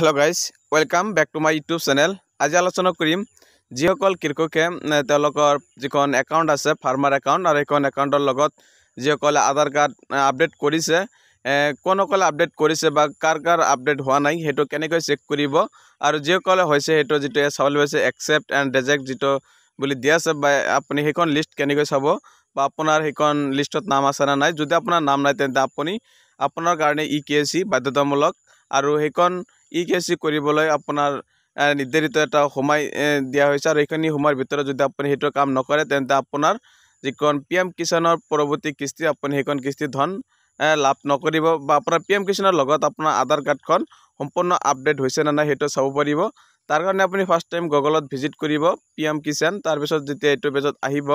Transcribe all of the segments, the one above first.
hello' guys welcome back to my YouTube channel আজি আলোচনা কৰিম যিসকল কৃষকে তেওঁলোকৰ যিখন একাউণ্ট আছে ফাৰ্মাৰ একাউণ্ট আৰু সেইখন একাউণ্টৰ লগত যিসকলে আধাৰ কাৰ্ড আপডেট কৰিছে কোনসকলে আপডেট কৰিছে বা কাৰ কাৰ আপডেট হোৱা নাই সেইটো কেনেকৈ চেক কৰিব আৰু যিসকলে হৈছে সেইটো যিটো চাউল হৈছে একচেপ্ট এণ্ড ডেজেক্ট যিটো বুলি দি আছে বা আপুনি সেইখন লিষ্ট কেনেকৈ চাব বা আপোনাৰ সেইখন লিষ্টত নাম আছে নে নাই যদি আপোনাৰ নাম নাই তেন্তে আপুনি আপোনাৰ কাৰণে ই কে চি বাধ্যতামূলক আৰু সেইখন ই কে চি কৰিবলৈ আপোনাৰ নিৰ্ধাৰিত এটা সোমাই দিয়া হৈছে আৰু সেইখিনি সময়ৰ ভিতৰত যদি আপুনি সেইটো কাম নকৰে তেন্তে আপোনাৰ যিখন পি এম কিষাণৰ পৰৱৰ্তী কিস্তি আপুনি সেইখন কিস্তি ধন লাভ নকৰিব বা আপোনাৰ পি এম কিষাণৰ লগত আপোনাৰ আধাৰ কাৰ্ডখন সম্পূৰ্ণ আপডেট হৈছে নে নাই সেইটো চাব পাৰিব তাৰ কাৰণে আপুনি ফাৰ্ষ্ট টাইম গুগলত ভিজিট কৰিব পি এম কিষাণ তাৰপিছত যেতিয়া এইটো পেজত আহিব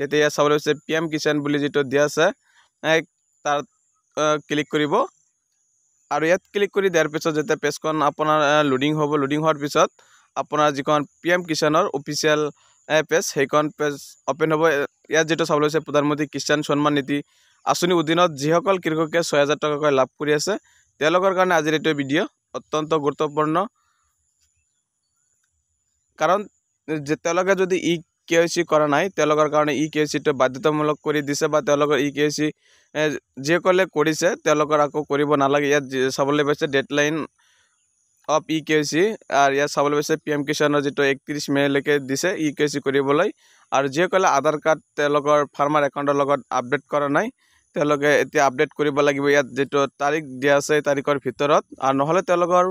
তেতিয়া চাবলৈ হৈছে পি এম কিষাণ বুলি যিটো দিয়া আছে তাত ক্লিক কৰিব আৰু ইয়াত ক্লিক কৰি দিয়াৰ পিছত যেতিয়া পেজখন আপোনাৰ লোডিং হ'ব লোডিং হোৱাৰ পিছত আপোনাৰ যিখন পি এম কিষাণৰ অফিচিয়েল পেজ সেইখন পেজ অ'পেন হ'ব ইয়াত যিটো চাবলৈ হৈছে প্ৰধানমন্ত্ৰী কিষাণ সন্মান নীতি আঁচনিৰ অধীনত যিসকল কৃষকে ছয় হাজাৰ টকাকৈ লাভ কৰি আছে তেওঁলোকৰ কাৰণে আজিৰ এইটো ভিডিঅ' অত্যন্ত গুৰুত্বপূৰ্ণ কাৰণ তেওঁলোকে যদি ই কে ওই সি করা নাই তেওঁলোকের কারণে ই e কে ওই সিটো বাধ্যতামূলক করে দিছে বা তেওঁলোকের ই e কে ওই সি যেকলে করেছে তেওঁলোকের আকো করব না ইয়াত সবলে পাইছে ডেডলাইন অফ ই কে ওই সি আর ইয়াত সবলে পাইছে পি এম কিষাণের যেটা একত্রিশ মেলেকে দিছে ই e কে ওই সি করবলে আর যেকলে আধার কার্ড তেওঁলোকের ফার্মার একাউন্টের লগত আপডেট করা নাই তেওঁলোকে এতিয়া আপডেট করব লাগবে ইয়াত যেটো তারিখ দিয়া আছে এই তারিখের ভিতর আর নহলে তেওঁলোকের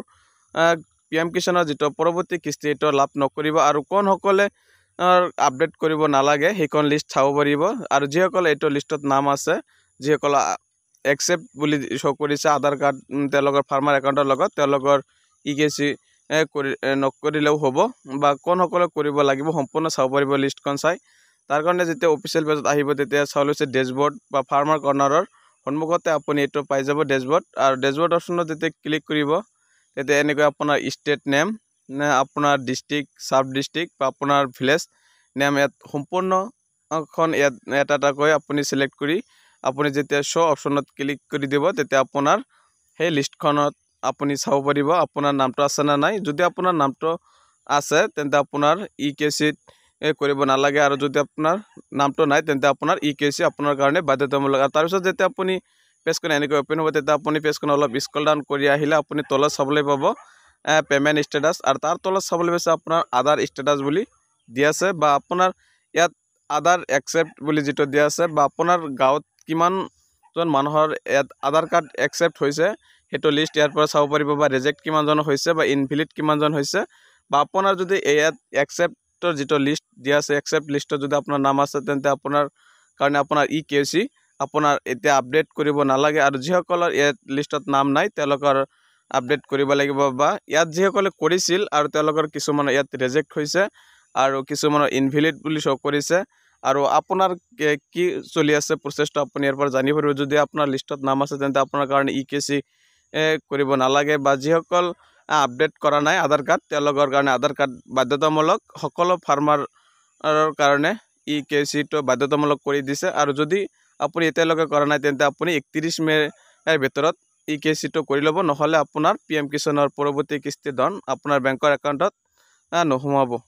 পি এম কিষাণের যেটা পরবর্তী কিস্তি এটা লাভ নকরিব আর কোন সকলে আপডেট কৰিব নালাগে সেইখন লিষ্ট চাব পাৰিব আৰু যিসকল এইটো লিষ্টত নাম আছে যিসকলে একচেপ্ট বুলি শ্ব' কৰিছে আধাৰ কাৰ্ড তেওঁলোকৰ ফাৰ্মাৰ একাউণ্টৰ লগত তেওঁলোকৰ ই কে চি কৰি নকৰিলেও হ'ব বা কোনসকলে কৰিব লাগিব সম্পূৰ্ণ চাব পাৰিব লিষ্টখন চাই তাৰ কাৰণে যেতিয়া অফিচিয়েল পেজত আহিব তেতিয়া চাউল হৈছে ডেছবৰ্ড বা ফাৰ্মাৰ কৰ্ণাৰৰ সন্মুখতে আপুনি এইটো পাই যাব ডেচবৰ্ড আৰু ডেছবৰ্ড অপশ্যনত যেতিয়া ক্লিক কৰিব তেতিয়া এনেকৈ আপোনাৰ ষ্টেট নেম নে আপোনাৰ ডিষ্ট্ৰিক্ট চাব ডিষ্ট্ৰিক্ট বা আপোনাৰ ভিলেজ নাম ইয়াত সম্পূৰ্ণখন ইয়াত এটা এটাকৈ আপুনি চিলেক্ট কৰি আপুনি যেতিয়া শ্ব' অপশ্যনত ক্লিক কৰি দিব তেতিয়া আপোনাৰ সেই লিষ্টখনত আপুনি চাব পাৰিব আপোনাৰ নামটো আছে না নাই যদি আপোনাৰ নামটো আছে তেন্তে আপোনাৰ ই কে চিত কৰিব নালাগে আৰু যদি আপোনাৰ নামটো নাই তেন্তে আপোনাৰ ই কে চি আপোনাৰ কাৰণে বাধ্যতামূলক আৰু তাৰপিছত যেতিয়া আপুনি পেজখন এনেকৈ অ'পেন হ'ব তেতিয়া আপুনি পেজখন অলপ স্কল ডাউন কৰি আহিলে আপুনি তলত চাবলৈ পাব পেমেন্ট ষ্টেটাছ আৰু তাৰ তলত চাবলৈ পাইছে আপোনাৰ আধাৰ ষ্টেটাছ বুলি দি আছে বা আপোনাৰ ইয়াত আধাৰ একচেপ্ট বুলি যিটো দিয়া আছে বা আপোনাৰ গাঁৱত কিমানজন মানুহৰ ইয়াত আধাৰ কাৰ্ড একচেপ্ট হৈছে সেইটো লিষ্ট ইয়াৰ পৰা চাব পাৰিব বা ৰিজেক্ট কিমানজন হৈছে বা ইনভিলিট কিমানজন হৈছে বা আপোনাৰ যদি ইয়াত একচেপ্টৰ যিটো লিষ্ট দিয়া আছে একচেপ্ট লিষ্টত যদি আপোনাৰ নাম আছে তেন্তে আপোনাৰ কাৰণে আপোনাৰ ই কে চি আপোনাৰ এতিয়া আপডেট কৰিব নালাগে আৰু যিসকলৰ ইয়াত লিষ্টত নাম নাই তেওঁলোকৰ আপডেট কৰিব লাগিব বা ইয়াত যিসকলে কৰিছিল আৰু তেওঁলোকৰ কিছুমানৰ ইয়াত ৰেজেক্ট হৈছে আৰু কিছুমানৰ ইনভেলিড বুলি শ্ব' কৰিছে আৰু আপোনাৰ কি চলি আছে প্ৰচেছটো আপুনি ইয়াৰ পৰা জানিব পাৰিব যদি আপোনাৰ লিষ্টত নাম আছে তেন্তে আপোনাৰ কাৰণে ই কে চি কৰিব নালাগে বা যিসকল আপডেট কৰা নাই আধাৰ কাৰ্ড তেওঁলোকৰ কাৰণে আধাৰ কাৰ্ড বাধ্যতামূলক সকলো ফাৰ্মাৰৰ কাৰণে ই e কে চিটো বাধ্যতামূলক কৰি দিছে আৰু যদি আপুনি এতিয়ালৈকে কৰা নাই তেন্তে আপুনি একত্ৰিছ মে'ৰ ভিতৰত ই e কে চিটো কৰি ল'ব নহ'লে আপোনাৰ পি এম কিষাণৰ পৰৱৰ্তী কিস্তি ধন আপোনাৰ বেংকৰ একাউণ্টত নোসোমাব